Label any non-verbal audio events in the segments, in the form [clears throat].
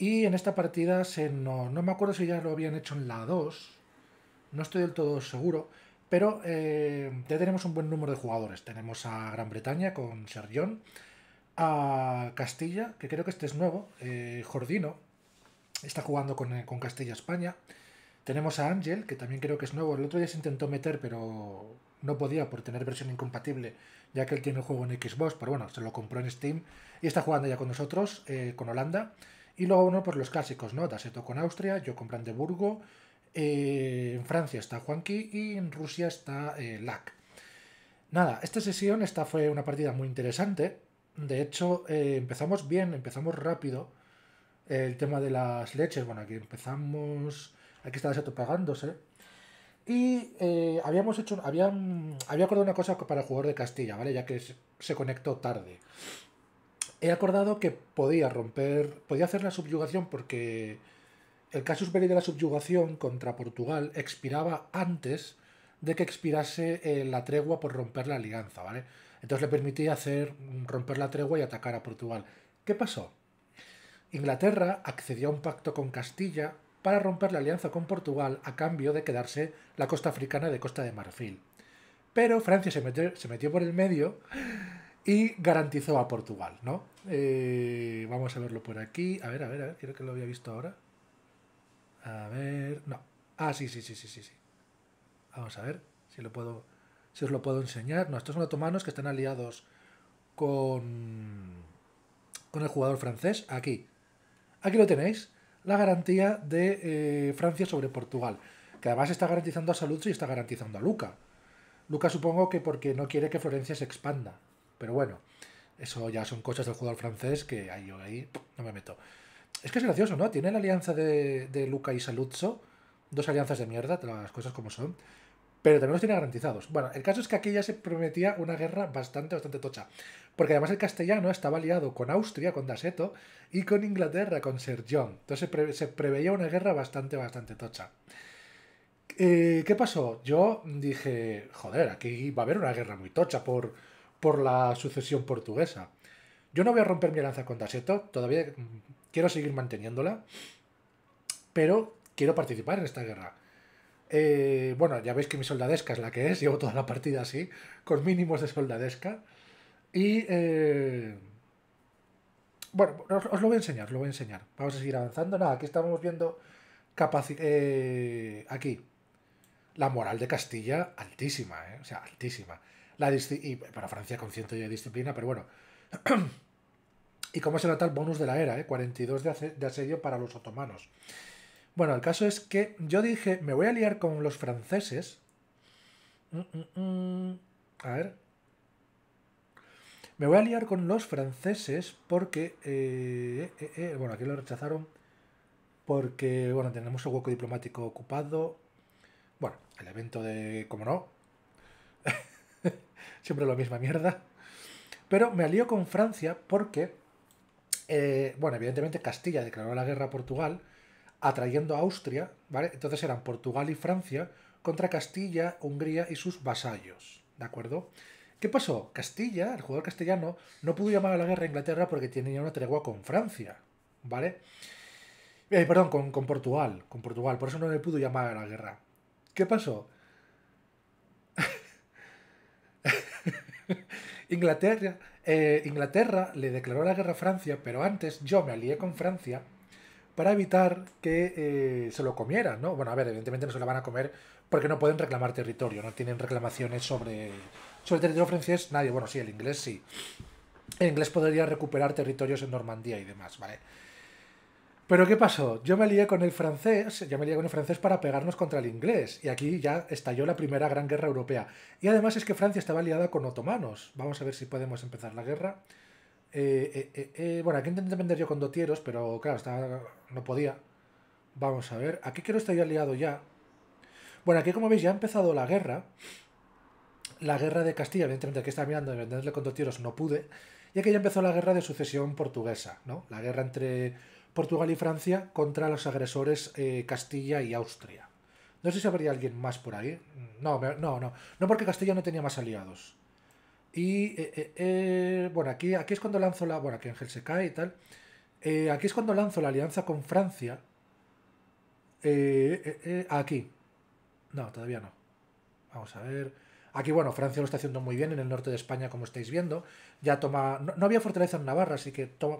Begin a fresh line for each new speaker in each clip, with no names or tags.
Y en esta partida se no no me acuerdo si ya lo habían hecho en la 2, no estoy del todo seguro, pero eh, ya tenemos un buen número de jugadores. Tenemos a Gran Bretaña con Sergión, a Castilla, que creo que este es nuevo, eh, Jordino, está jugando con, eh, Castilla-España. Tenemos a Ángel, que también creo que es nuevo. El otro día se intentó meter, pero no podía por tener versión incompatible, ya que él tiene un juego en Xbox, pero bueno, se lo compró en Steam y está jugando ya con nosotros, con Holanda. Y luego, uno por los clásicos, ¿no? Daseto con Austria, yo con Brandeburgo, eh, en Francia está Juanqui y en Rusia está eh, Lac. Nada, esta sesión, esta fue una partida muy interesante. De hecho, eh, empezamos bien, empezamos rápido. El tema de las leches, bueno, aquí empezamos... Aquí está Daseto pagándose. Y habíamos hecho, había, había acordado una cosa para el jugador de Castilla, ¿vale? Ya que se conectó tarde he acordado que podía romper, podía hacer la subyugación porque el casus belli de la subyugación contra Portugal expiraba antes de que expirase eh, la tregua por romper la alianza, ¿vale? Entonces le permitía hacer mm, romper la tregua y atacar a Portugal. ¿Qué pasó? Inglaterra accedió a un pacto con Castilla para romper la alianza con Portugal a cambio de quedarse la costa africana de Costa de Marfil. Pero Francia se metió por el medio y garantizó a Portugal, ¿no? Eh, vamos a verlo por aquí. A ver, a ver, a ver, creo que lo había visto ahora. A ver, no. Ah, sí, sí, sí, sí, sí, sí. Vamos a ver si lo puedo, si os lo puedo enseñar. No, estos son otomanos que están aliados con con el jugador francés. Aquí, aquí lo tenéis, la garantía de eh, Francia sobre Portugal, que además está garantizando a Saluzzo y está garantizando a Luca. Luca supongo que porque no quiere que Florencia se expanda, pero bueno, eso ya son cosas del jugador francés que ahí yo ahí no me meto. Es que es gracioso, ¿no? Tiene la alianza de, Luca y Saluzzo, dos alianzas de mierda, las cosas como son, pero también los tiene garantizados. Bueno, el caso es que aquí ya se prometía una guerra bastante, bastante tocha, porque además el castellano estaba aliado con Austria, con Daseto, y con Inglaterra, con Sir John. Entonces se, preveía una guerra bastante, bastante tocha. Eh, ¿Qué pasó? Yo dije, joder, aquí va a haber una guerra muy tocha por por la sucesión portuguesa. Yo no voy a romper mi lanza con Daseto, todavía quiero seguir manteniéndola, pero quiero participar en esta guerra. Eh, bueno, ya veis que mi soldadesca es la que es, llevo toda la partida así, con mínimos de soldadesca. Y... Eh, bueno, os, lo voy a enseñar, lo voy a enseñar. Vamos a seguir avanzando. Nada, aquí estábamos viendo... Eh, aquí. La moral de Castilla altísima, eh, O sea, altísima y para Francia con ciento de disciplina, pero bueno. [clears throat] y cómo se nota el bonus de la era, ¿eh? 42 de, de asedio para los otomanos. Bueno, el caso es que yo dije, me voy a liar con los franceses. Mm, mm, mm. A ver. Me voy a liar con los franceses porque... Eh, eh, eh, bueno, aquí lo rechazaron porque, bueno, tenemos un hueco diplomático ocupado. Bueno, el evento de, como no, [laughs] Siempre la misma mierda. Pero me alió con Francia porque, eh, bueno, evidentemente Castilla declaró la guerra a Portugal, atrayendo a Austria, ¿vale? Entonces eran Portugal y Francia contra Castilla, Hungría y sus vasallos, ¿de acuerdo? ¿Qué pasó? Castilla, el jugador castellano, no pudo llamar a la guerra a Inglaterra porque tenía una tregua con Francia, ¿vale? Eh, perdón, con, con Portugal, con Portugal, por eso no le pudo llamar a la guerra. ¿Qué pasó? Inglaterra, eh, Inglaterra le declaró la guerra a Francia, pero antes yo me alié con Francia para evitar que eh, se lo comieran, ¿no? Bueno, a ver, evidentemente no se lo van a comer porque no pueden reclamar territorio, no tienen reclamaciones sobre, sobre el territorio francés, nadie, bueno, sí, el inglés sí. El inglés podría recuperar territorios en Normandía y demás, ¿vale? Pero ¿qué pasó? Yo me lié con el francés, Ya me lié con el francés para pegarnos contra el inglés. Y aquí ya estalló la primera gran guerra europea. Y además es que Francia estaba aliada con otomanos. Vamos a ver si podemos empezar la guerra. Eh, eh, eh, bueno, aquí intenté vender yo con dotieros, pero claro, no podía. Vamos a ver, aquí quiero estar yo aliado ya. Bueno, aquí como veis ya ha empezado la guerra. La guerra de Castilla, evidentemente aquí está mirando de venderle con dotieros, no pude. Y aquí ya empezó la guerra de sucesión portuguesa, ¿no? La guerra entre Portugal y Francia contra los agresores eh, Castilla y Austria. No sé si habría alguien más por ahí. No, no, no. No porque Castilla no tenía más aliados. Y eh, eh, bueno, aquí, aquí es cuando lanzo la. Bueno, aquí Ángel se cae y tal. aquí es cuando lanzo la alianza con Francia. aquí. No, todavía no. Vamos a ver. Aquí, bueno, Francia lo está haciendo muy bien en el norte de España, como estáis viendo. Ya toma. No, no había fortaleza en Navarra, así que toma,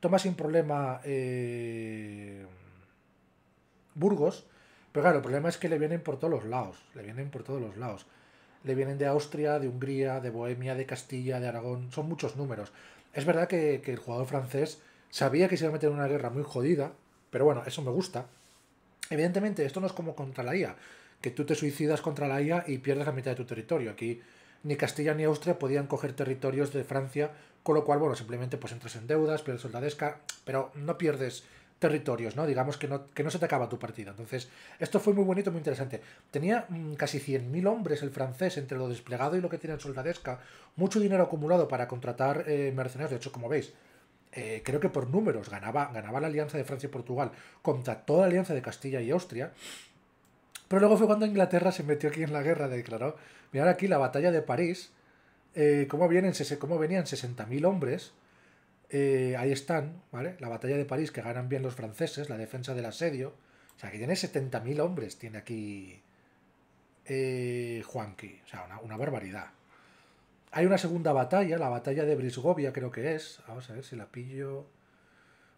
toma sin problema eh, Burgos, pero claro, el problema es que le vienen por todos los lados, le vienen por todos los lados. Le vienen de Austria, de Hungría, de Bohemia, de Castilla, de Aragón, son muchos números. Es verdad que, que el jugador francés sabía que se iba a meter en una guerra muy jodida, pero bueno, eso me gusta. Evidentemente, esto no es como contra la IA, que tú te suicidas contra la IA y pierdes la mitad de tu territorio. Aquí ni Castilla ni Austria podían coger territorios de Francia, con lo cual, bueno, simplemente pues entras en deudas, pierdes soldadesca, pero no pierdes territorios, ¿no? Digamos que no, que no se te acaba tu partida. Entonces, esto fue muy bonito, muy interesante. Tenía mm, casi 100.000 hombres el francés entre lo desplegado y lo que tiene en soldadesca, mucho dinero acumulado para contratar eh, mercenarios, de hecho, como veis, eh, creo que por números ganaba, ganaba la alianza de Francia y Portugal contra toda la alianza de Castilla y Austria, pero luego fue cuando Inglaterra se metió aquí en la guerra, declaró, mirad aquí la batalla de París, eh, cómo, vienen, cómo venían 60.000 hombres, eh, ahí están, ¿vale? La batalla de París que ganan bien los franceses, la defensa del asedio, o sea, que tiene 70.000 hombres, tiene aquí eh, Juanqui, o sea, una, una barbaridad. Hay una segunda batalla, la batalla de Brisgovia creo que es, vamos a ver si la pillo...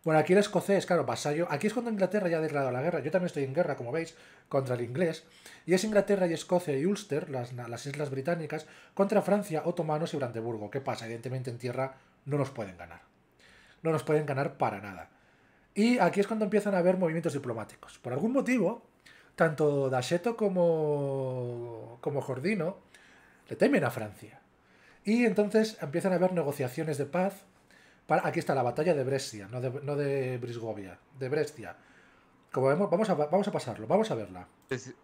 Bueno, aquí el escocés, claro, vasallo. Aquí es cuando Inglaterra ya ha declarado la guerra. Yo también estoy en guerra, como veis, contra el inglés. Y es Inglaterra y Escocia y Ulster, las, islas británicas, contra Francia, otomanos y Brandeburgo. ¿Qué pasa? Evidentemente en tierra no nos pueden ganar. No nos pueden ganar para nada. Y aquí es cuando empiezan a haber movimientos diplomáticos. Por algún motivo, tanto Dacheto como, como Jordino le temen a Francia. Y entonces empiezan a haber negociaciones de paz aquí está la batalla de Brescia, no de, no de Brisgovia, de Brescia. Como vemos, vamos a, vamos a pasarlo, vamos a verla.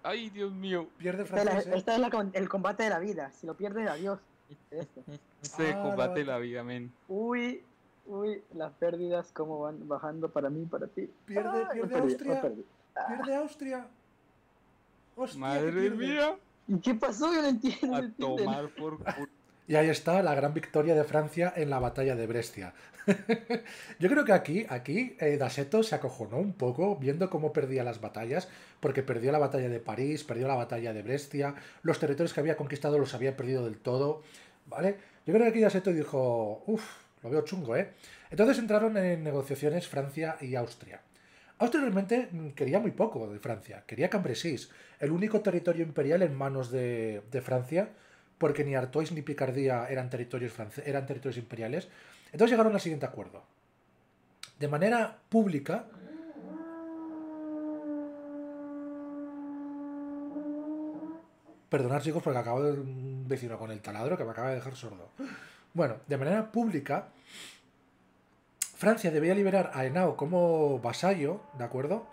ay, Dios mío. Pierde Francia Este es ¿eh? el combate de la vida. Si lo pierdes, adiós. Este combate de la... vida, men. Uy, uy, las pérdidas cómo van bajando para mí, para ti. Pierde, ah, ah. pierde Austria. Pierde Austria. Madre mía. ¿Y qué pasó? Yo no entiendo. por y ahí está la gran victoria de Francia en la batalla de Brescia. [laughs] Yo creo que aquí, aquí eh, Daseto se acojonó un poco viendo cómo perdía las batallas, porque perdió la batalla de París, perdió la batalla de Brescia, los territorios que había conquistado los había perdido del todo, ¿vale? Yo creo que aquí Daseto dijo, uff, lo veo chungo, ¿eh? Entonces entraron en negociaciones Francia y Austria. Austria realmente mm, quería muy poco de Francia, quería Cambresis, el único territorio imperial en manos de, de Francia porque ni Artois ni Picardía eran territorios, eran territorios imperiales. Entonces llegaron al siguiente acuerdo. De manera pública, Perdonad chicos porque acabo de decirlo con el taladro que me acaba de dejar sordo. Bueno, de manera pública, Francia debía liberar a Henao como vasallo, ¿de acuerdo?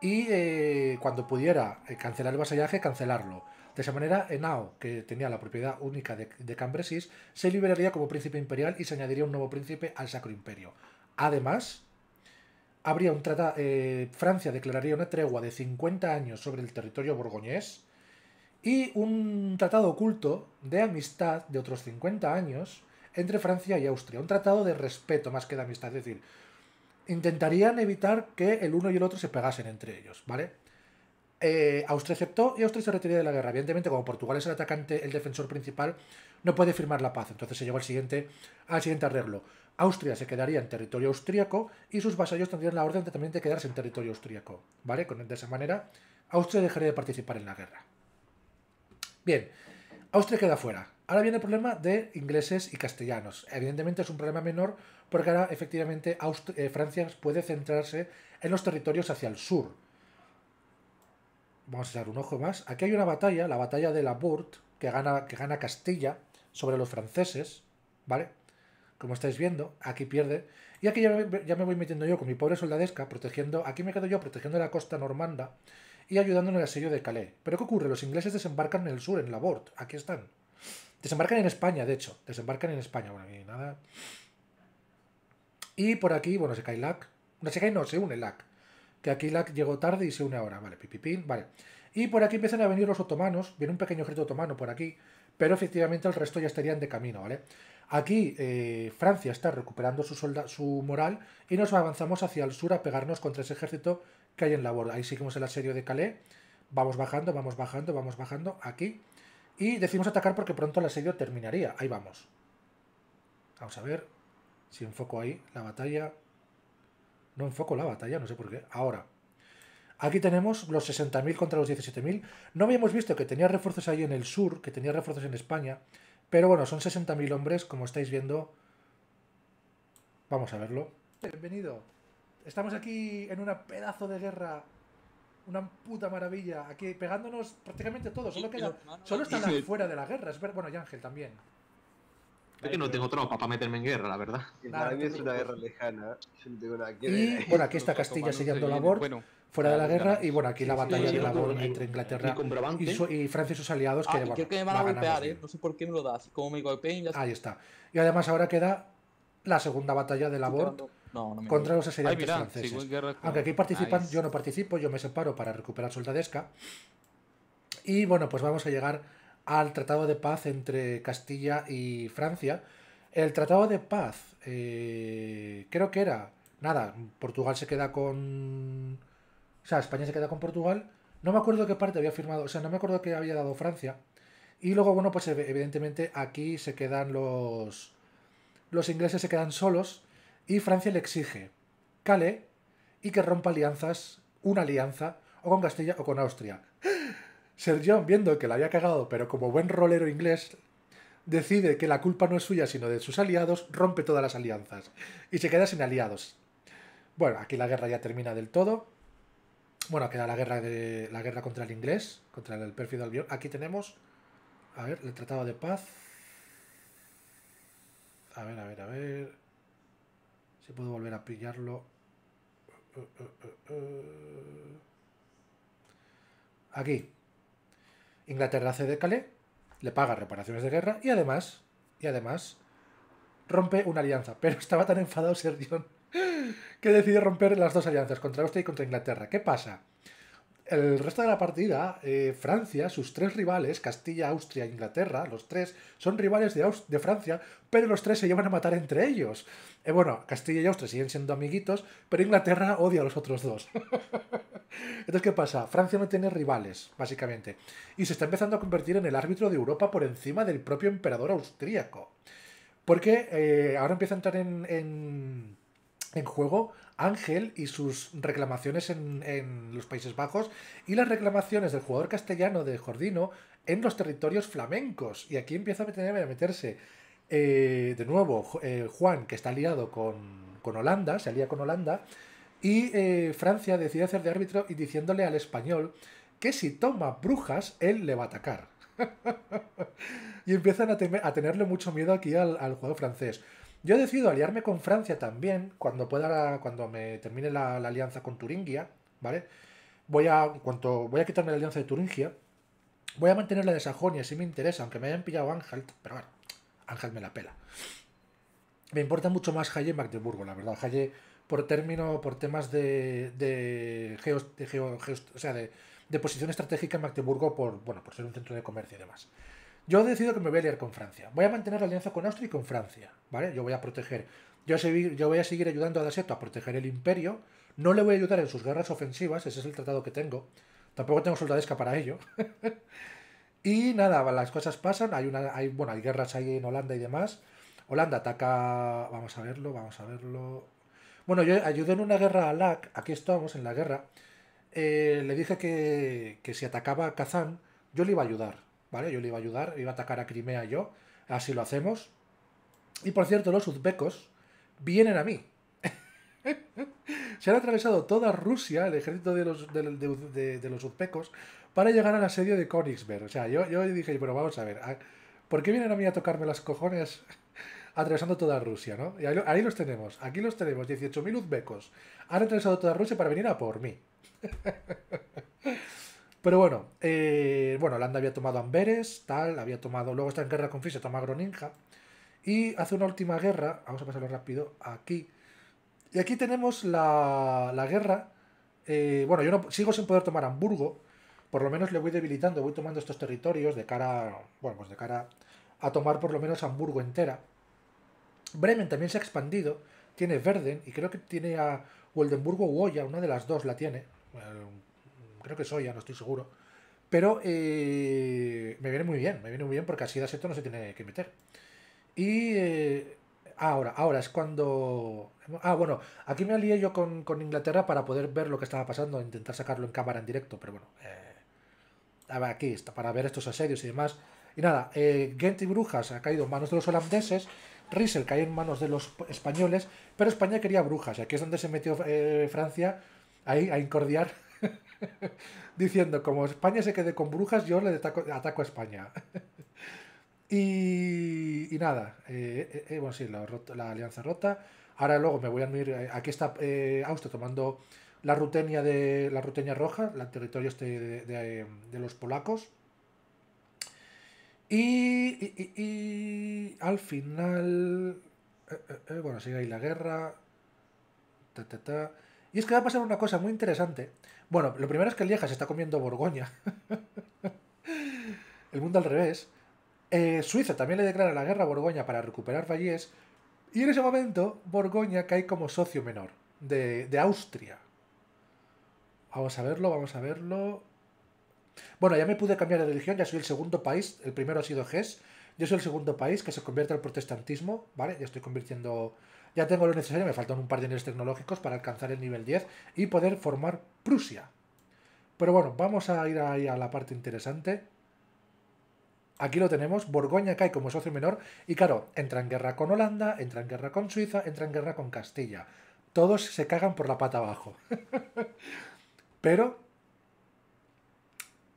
Y eh, cuando pudiera eh, cancelar el vasallaje, cancelarlo. De esa manera, Henao, que tenía la propiedad única de, Cambresis, se liberaría como príncipe imperial y se añadiría un nuevo príncipe al Sacro Imperio. Además, habría un tratado, eh, Francia declararía una tregua de 50 años sobre el territorio borgoñés y un tratado oculto de amistad de otros 50 años entre Francia y Austria. Un tratado de respeto más que de amistad, es decir, intentarían evitar que el uno y el otro se pegasen entre ellos, ¿vale? Eh, Austria aceptó y Austria se retiró de la guerra. Evidentemente, como Portugal es el atacante, el defensor principal, no puede firmar la paz. Entonces se lleva al siguiente, al siguiente arreglo. Austria se quedaría en territorio austríaco y sus vasallos tendrían la orden de, también de quedarse en territorio austríaco. ¿Vale? De esa manera, Austria dejaría de participar en la guerra. Bien, Austria queda fuera. Ahora viene el problema de ingleses y castellanos. Evidentemente es un problema menor porque ahora efectivamente eh, Francia puede centrarse en los territorios hacia el sur vamos a echar un ojo más. Aquí hay una batalla, la batalla de la Burt, que gana, que gana Castilla sobre los franceses, ¿vale? Como estáis viendo, aquí pierde. Y aquí ya me, voy metiendo yo con mi pobre soldadesca, protegiendo, aquí me quedo yo protegiendo la costa normanda y ayudando en el asedio de Calais. Pero ¿qué ocurre? Los ingleses desembarcan en el sur, en la Burt, aquí están. Desembarcan en España, de hecho, desembarcan en España, bueno, aquí nada. Y por aquí, bueno, se cae LAC. No, se cae no, se une LAC que aquí llegó tarde y se une ahora, vale, pipipín, vale. Y por aquí empiezan a venir los otomanos, viene un pequeño ejército otomano por aquí, pero efectivamente el resto ya estarían de camino, ¿vale? Aquí eh, Francia está recuperando su, solda, su moral y nos avanzamos hacia el sur a pegarnos contra ese ejército que hay en la borda. Ahí seguimos el asedio de Calais, vamos bajando, vamos bajando, vamos bajando, aquí. Y decimos atacar porque pronto el asedio terminaría, ahí vamos. Vamos a ver si enfoco ahí la batalla. No enfoco la batalla, no sé por qué. Ahora, Aquí tenemos los 60.000 contra los 17.000. No habíamos visto que tenía refuerzos ahí en el sur, que tenía refuerzos en España. Pero bueno, son 60.000 hombres, como estáis viendo. Vamos a verlo. Bienvenido. Estamos aquí en una pedazo de guerra. Una puta maravilla. Aquí pegándonos prácticamente todos. Solo, están fuera de la guerra. Es Bueno, y Ángel también que no tengo tropa para meterme en guerra, la verdad. es una guerra lejana. y bueno, aquí está Castilla sellando labor fuera de la guerra. Y bueno, aquí la batalla de labor entre Inglaterra y, Francia y sus aliados. Que, ah, que me van a golpear, ¿eh? No sé por qué lo Como me Ahí está. Y además ahora queda la segunda batalla de labor. contra los asediantes franceses. Aunque aquí participan, yo no participo, yo me separo para recuperar soldadesca. Y bueno, pues vamos a llegar al Tratado de Paz entre Castilla y Francia. El Tratado de Paz, eh, creo que era, nada, Portugal se queda con... O sea, España se queda con Portugal. No me acuerdo qué parte había firmado, o sea, no me acuerdo qué había dado Francia. Y luego, bueno, pues evidentemente aquí se quedan los... Los ingleses se quedan solos y Francia le exige Calais y que rompa alianzas, una alianza, o con Castilla o con Austria sergio, John, viendo que la había cagado, pero como buen rolero inglés, decide que la culpa no es suya sino de sus aliados, rompe todas las alianzas y se queda sin aliados. Bueno, aquí la guerra ya termina del todo. Bueno, queda la guerra de la guerra contra el inglés, contra el pérfido Albion. Aquí tenemos, a ver, el Tratado de Paz. A ver, a ver, a ver. Si puedo volver a pillarlo. Eh, eh, eh, aquí. Inglaterra cede Calais, le paga reparaciones de guerra y además, y además, rompe una alianza. Pero estaba tan enfadado Sir [laughs] que decide romper las dos alianzas, contra Austria y contra Inglaterra. ¿Qué pasa? el resto de la partida, eh, Francia, sus tres rivales, Castilla, Austria, e Inglaterra, los tres son rivales de, de Francia, pero los tres se llevan a matar entre ellos. Eh, bueno, Castilla y Austria siguen siendo amiguitos, pero Inglaterra odia a los otros dos. [laughs] Entonces, ¿qué pasa? Francia no tiene rivales, básicamente, y se está empezando a convertir en el árbitro de Europa por encima del propio emperador austríaco. Porque eh, ahora empieza a entrar en, en, en juego Ángel y sus reclamaciones en, los Países Bajos y las reclamaciones del jugador castellano de Jordino en los territorios flamencos. Y aquí empieza a, meterse eh, de nuevo eh, Juan, que está aliado con, Holanda, se alía con Holanda, y eh, Francia decide hacer de árbitro y diciéndole al español que si toma brujas, él le va a atacar. [laughs] y empiezan a, tenerle mucho miedo aquí al, al jugador francés. Yo decido aliarme con Francia también cuando pueda, cuando me termine la, alianza con Turingia, ¿vale? Voy a, cuanto, voy a quitarme la alianza de Turingia, voy a mantener la de Sajonia si me interesa, aunque me hayan pillado Ángel, pero bueno, Ángel me la pela. Me importa mucho más Halle Magdeburgo, la verdad. Halle, por término, por temas de, de, sea, de, de posición estratégica en Magdeburgo, por, bueno, por ser un centro de comercio y demás. Yo he decidido que me voy a liar con Francia. Voy a mantener la alianza con Austria y con Francia, ¿vale? Yo voy a proteger, yo, seguir, voy a seguir ayudando a Daseto a proteger el imperio. No le voy a ayudar en sus guerras ofensivas, ese es el tratado que tengo. Tampoco tengo soldadesca para ello. [laughs] y nada, las cosas pasan, hay una, hay, bueno, hay guerras ahí en Holanda y demás. Holanda ataca, vamos a verlo, vamos a verlo. Bueno, yo ayudé en una guerra a LAC, aquí estamos en la guerra. Eh, le dije que, que, si atacaba a Kazán, yo le iba a ayudar. ¿vale? Yo le iba a ayudar, iba a atacar a Crimea yo, así lo hacemos. Y por cierto, los uzbecos vienen a mí. [laughs] Se han atravesado toda Rusia, el ejército de los, de, uzbecos, para llegar al asedio de Königsberg. O sea, yo, yo dije, bueno, vamos a ver, ¿por qué vienen a mí a tocarme las cojones [laughs] atravesando toda Rusia, no? Y ahí, ahí los tenemos, aquí los tenemos, 18.000 uzbecos. Han atravesado toda Rusia para venir a por mí. [laughs] Pero bueno, eh, bueno, Holanda había tomado Amberes, tal, había tomado, luego está en guerra con Fisio, toma Groninja, y hace una última guerra, vamos a pasarlo rápido, aquí. Y aquí tenemos la, la guerra, eh, bueno, yo no, sigo sin poder tomar Hamburgo, por lo menos le voy debilitando, voy tomando estos territorios de cara, bueno, pues de cara a tomar por lo menos Hamburgo entera. Bremen también se ha expandido, tiene Verden y creo que tiene a Oldenburgo o Hoya, una de las dos la tiene, creo que soy, ya no estoy seguro. Pero eh, me viene muy bien, me viene muy bien porque así de aseto no se tiene que meter. Y eh, ahora, ahora es cuando... Ah, bueno, aquí me alié yo con, Inglaterra para poder ver lo que estaba pasando, intentar sacarlo en cámara en directo, pero bueno. Eh, aquí está, para ver estos asedios y demás. Y nada, eh, Gent y Brujas ha caído en manos de los holandeses, Riesel cae en manos de los españoles, pero España quería Brujas, y aquí es donde se metió Francia ahí a incordiar [laughs] diciendo, como España se quede con brujas, yo le ataco, a España. [laughs] y, y, nada, eh, eh, eh, bueno, sí, la, alianza rota. Ahora luego me voy a ir... aquí está Austria tomando la Rutenia de, la Rutenia roja, el territorio este de, los polacos. Y, al final, bueno, sigue ahí la guerra. Y es que va a pasar una cosa muy interesante, bueno, lo primero es que Vieja se está comiendo Borgoña. [laughs] el mundo al revés. Eh, Suiza también le declara la guerra a Borgoña para recuperar Vallés. Y en ese momento, Borgoña cae como socio menor de, Austria. Vamos a verlo, vamos a verlo. Bueno, ya me pude cambiar de religión, ya soy el segundo país. El primero ha sido Ges, Yo soy el segundo país que se convierte al protestantismo, ¿vale? Ya estoy convirtiendo ya tengo lo necesario, me faltan un par de niveles tecnológicos para alcanzar el nivel 10 y poder formar Prusia. Pero bueno, vamos a ir ahí a la parte interesante. Aquí lo tenemos, Borgoña cae como socio menor y claro, entra en guerra con Holanda, entra en guerra con Suiza, entra en guerra con Castilla. Todos se cagan por la pata abajo. [laughs] Pero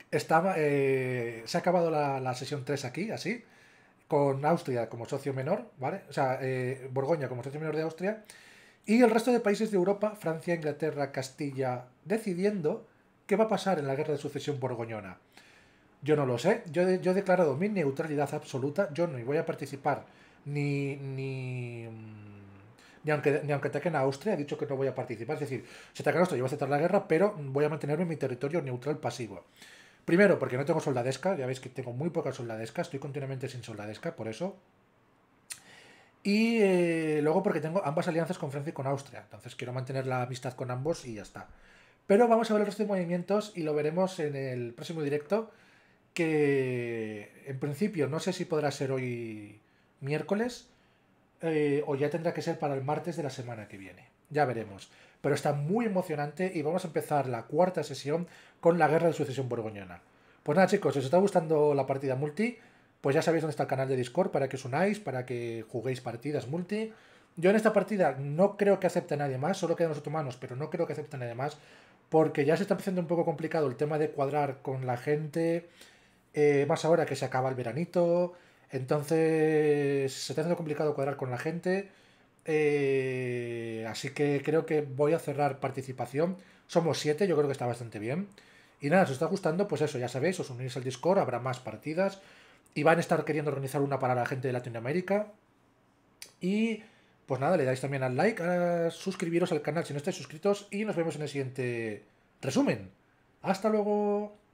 estaba, eh, se ha acabado la, la sesión 3 aquí, así con Austria como socio menor, ¿vale? O sea, eh, Borgoña como socio menor de Austria, y el resto de países de Europa, Francia, Inglaterra, Castilla, decidiendo qué va a pasar en la guerra de sucesión borgoñona. Yo no lo sé, yo, yo he declarado mi neutralidad absoluta, yo no voy a participar ni, ni, mm, ni, aunque, ni aunque ataquen a Austria, he dicho que no voy a participar, es decir, si atacan a Austria yo voy a aceptar la guerra, pero voy a mantenerme en mi territorio neutral pasivo. Primero, porque no tengo soldadesca, ya veis que tengo muy poca soldadesca, estoy continuamente sin soldadesca, por eso. Y eh, luego porque tengo ambas alianzas con Francia y con Austria, entonces quiero mantener la amistad con ambos y ya está. Pero vamos a ver el resto de movimientos y lo veremos en el próximo directo, que en principio no sé si podrá ser hoy miércoles eh, o ya tendrá que ser para el martes de la semana que viene. Ya veremos. Pero está muy emocionante y vamos a empezar la cuarta sesión con la guerra de sucesión borgoñona. Pues nada chicos, si os está gustando la partida multi, pues ya sabéis dónde está el canal de Discord para que os unáis, para que juguéis partidas multi. Yo en esta partida no creo que acepte a nadie más, solo quedan los otomanos, pero no creo que acepte a nadie más, porque ya se está haciendo un poco complicado el tema de cuadrar con la gente, eh, más ahora que se acaba el veranito, entonces se está haciendo complicado cuadrar con la gente, eh, así que creo que voy a cerrar participación somos siete, yo creo que está bastante bien. Y nada, si os está gustando, pues eso, ya sabéis, os unís al Discord, habrá más partidas. Y van a estar queriendo organizar una para la gente de Latinoamérica. Y pues nada, le dais también al like, a suscribiros al canal si no estáis suscritos. Y nos vemos en el siguiente resumen. ¡Hasta luego!